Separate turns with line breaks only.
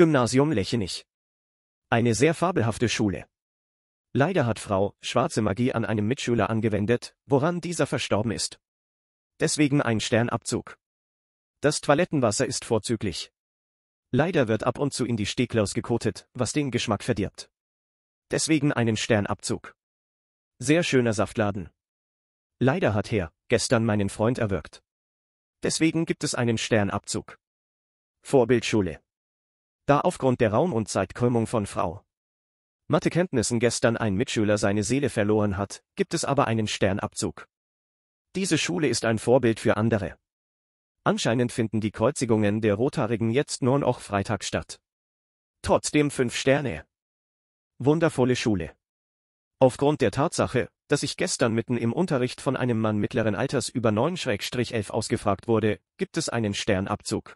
Gymnasium Lechenich. Eine sehr fabelhafte Schule. Leider hat Frau schwarze Magie an einem Mitschüler angewendet, woran dieser verstorben ist. Deswegen ein Sternabzug. Das Toilettenwasser ist vorzüglich. Leider wird ab und zu in die Steklaus gekotet, was den Geschmack verdirbt. Deswegen einen Sternabzug. Sehr schöner Saftladen. Leider hat Herr gestern meinen Freund erwürgt. Deswegen gibt es einen Sternabzug. Vorbildschule da aufgrund der Raum- und Zeitkrümmung von Frau Mathekenntnissen gestern ein Mitschüler seine Seele verloren hat, gibt es aber einen Sternabzug. Diese Schule ist ein Vorbild für andere. Anscheinend finden die Kreuzigungen der Rothaarigen jetzt nur noch Freitag statt. Trotzdem fünf Sterne. Wundervolle Schule. Aufgrund der Tatsache, dass ich gestern mitten im Unterricht von einem Mann mittleren Alters über 9-11 ausgefragt wurde, gibt es einen Sternabzug.